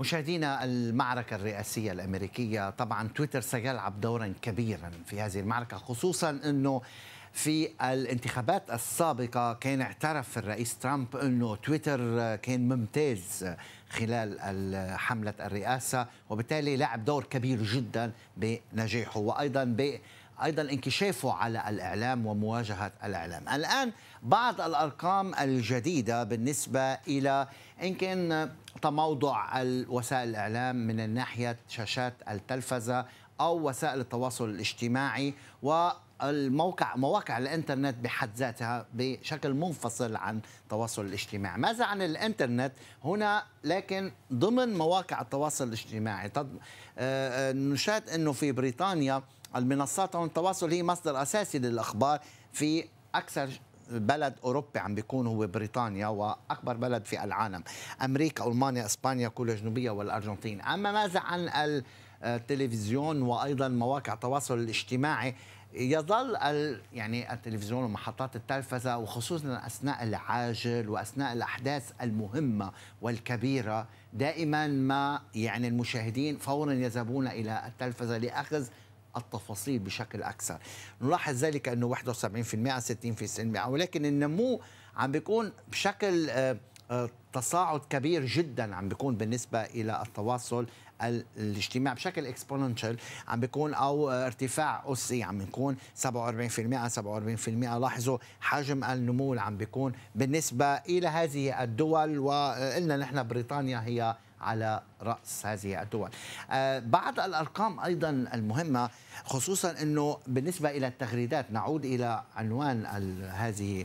مشاهدينا المعركة الرئاسية الأمريكية طبعا تويتر سيلعب دورا كبيرا في هذه المعركة خصوصا أنه في الانتخابات السابقة كان اعترف الرئيس ترامب أنه تويتر كان ممتاز خلال حملة الرئاسة وبالتالي لعب دور كبير جدا بنجاحه وأيضا ب أيضا انكشافه على الإعلام ومواجهة الإعلام الآن بعض الأرقام الجديدة بالنسبة إلى يمكن تموضع وسائل الإعلام من ناحية شاشات التلفزة أو وسائل التواصل الاجتماعي و الموقع مواقع الانترنت بحد ذاتها بشكل منفصل عن التواصل الاجتماعي ماذا عن الانترنت هنا لكن ضمن مواقع التواصل الاجتماعي آه، آه، نشاهد انه في بريطانيا المنصات عن التواصل هي مصدر أساسي للأخبار في أكثر بلد اوروبي عم بيكون هو بريطانيا واكبر بلد في العالم امريكا المانيا اسبانيا كوريا الجنوبيه والارجنتين اما ماذا عن التلفزيون وايضا مواقع التواصل الاجتماعي يظل يعني التلفزيون ومحطات التلفزه وخصوصا اثناء العاجل واثناء الاحداث المهمه والكبيره دائما ما يعني المشاهدين فورا يذهبون الى التلفزه لاخذ التفاصيل بشكل أكثر نلاحظ ذلك أنه 71% 60% ولكن النمو عم بيكون بشكل آه، آه، تصاعد كبير جدا عم بيكون بالنسبة إلى التواصل الاجتماع بشكل اكسبوننشال عم بيكون او ارتفاع اسي عم بيكون 47% 47% لاحظوا حجم النمو اللي عم بيكون بالنسبه الى هذه الدول وقلنا نحن بريطانيا هي على رأس هذه الدول آه، بعض الأرقام أيضا المهمة خصوصا أنه بالنسبة إلى التغريدات نعود إلى عنوان هذه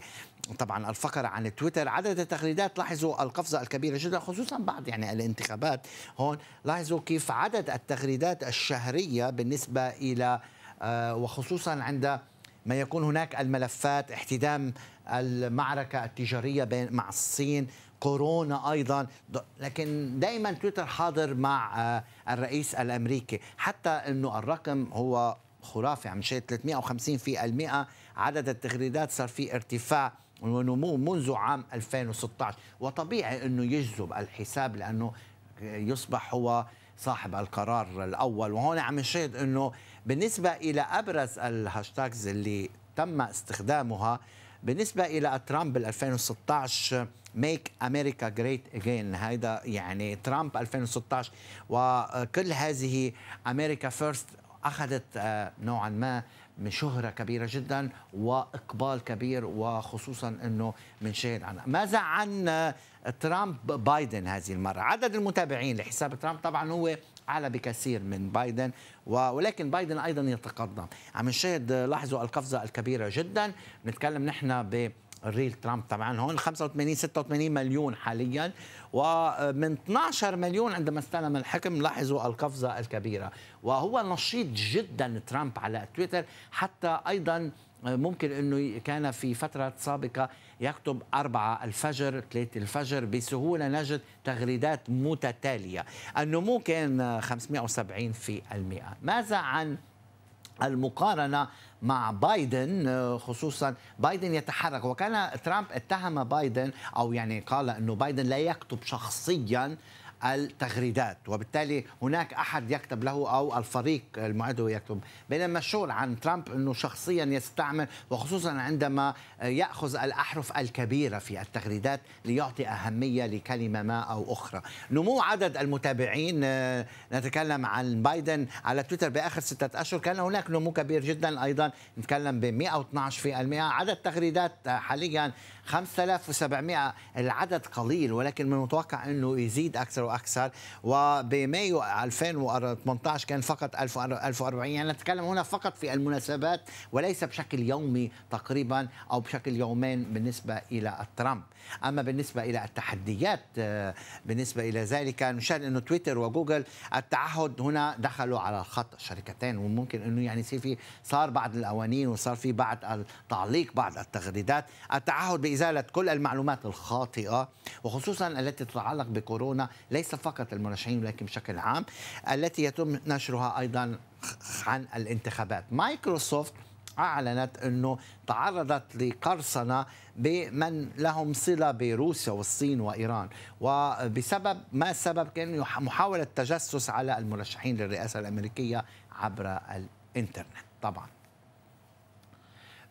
طبعا الفقرة عن تويتر عدد التغريدات لاحظوا القفزة الكبيرة جدا خصوصا بعد يعني الانتخابات هون لاحظوا كيف عدد التغريدات الشهرية بالنسبة إلى آه، وخصوصا عند ما يكون هناك الملفات احتدام المعركة التجارية بين مع الصين كورونا أيضا لكن دائما تويتر حاضر مع آه، الرئيس الأمريكي حتى أنه الرقم هو خرافي عم شيء 350 في المئة عدد التغريدات صار في ارتفاع ونمو منذ عام 2016 وطبيعي أنه يجذب الحساب لأنه يصبح هو صاحب القرار الاول وهون عم نشاهد انه بالنسبه الى ابرز الهاشتاجز اللي تم استخدامها بالنسبه الى ترامب 2016 ميك امريكا جريت اجين هيدا يعني ترامب 2016 وكل هذه امريكا فيرست أخذت آه، نوعا ما من شهرة كبيرة جدا وإقبال كبير وخصوصا أنه من شهد عنها ماذا عن آه، ترامب بايدن هذه المرة عدد المتابعين لحساب ترامب طبعا هو أعلى بكثير من بايدن ولكن بايدن أيضا يتقدم عم نشاهد آه، لاحظوا القفزة الكبيرة جدا نتكلم نحن ب الريل ترامب طبعا هون 85 86 مليون حاليا ومن 12 مليون عندما استلم الحكم لاحظوا القفزه الكبيره وهو نشيط جدا ترامب على تويتر حتى ايضا ممكن انه كان في فتره سابقه يكتب أربعة الفجر ثلاثة الفجر بسهولة نجد تغريدات متتالية النمو كان 570 في المئة ماذا عن المقارنه مع بايدن آه، خصوصا بايدن يتحرك وكان ترامب اتهم بايدن او يعني قال انه بايدن لا يكتب شخصيا التغريدات وبالتالي هناك أحد يكتب له أو الفريق المعده يكتب بينما الشغل عن ترامب أنه شخصيا يستعمل وخصوصا عندما يأخذ الأحرف الكبيرة في التغريدات ليعطي أهمية لكلمة ما أو أخرى نمو عدد المتابعين آه، نتكلم عن بايدن على تويتر بآخر ستة أشهر كان هناك نمو كبير جدا أيضا نتكلم ب 112% عدد تغريدات آه، حاليا 5700 العدد قليل ولكن من المتوقع أنه يزيد أكثر واكثر وبمايو 2018 كان فقط 1040 يعني نتكلم هنا فقط في المناسبات وليس بشكل يومي تقريبا او بشكل يومين بالنسبه الى ترامب اما بالنسبه الى التحديات آه، بالنسبه الى ذلك نشاهد انه تويتر وجوجل التعهد هنا دخلوا على الخط الشركتين وممكن انه يعني يصير في صار بعض الاوانين وصار في بعض التعليق بعض التغريدات التعهد بازاله كل المعلومات الخاطئه وخصوصا التي تتعلق بكورونا ليس ليس فقط المرشحين ولكن بشكل عام التي يتم نشرها أيضا عن الانتخابات مايكروسوفت أعلنت أنه تعرضت لقرصنة بمن لهم صلة بروسيا والصين وإيران وبسبب ما سبب كان محاولة تجسس على المرشحين للرئاسة الأمريكية عبر الإنترنت طبعاً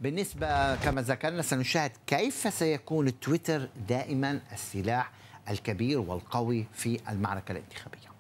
بالنسبة كما ذكرنا سنشاهد كيف سيكون تويتر دائما السلاح الكبير والقوي في المعركة الانتخابية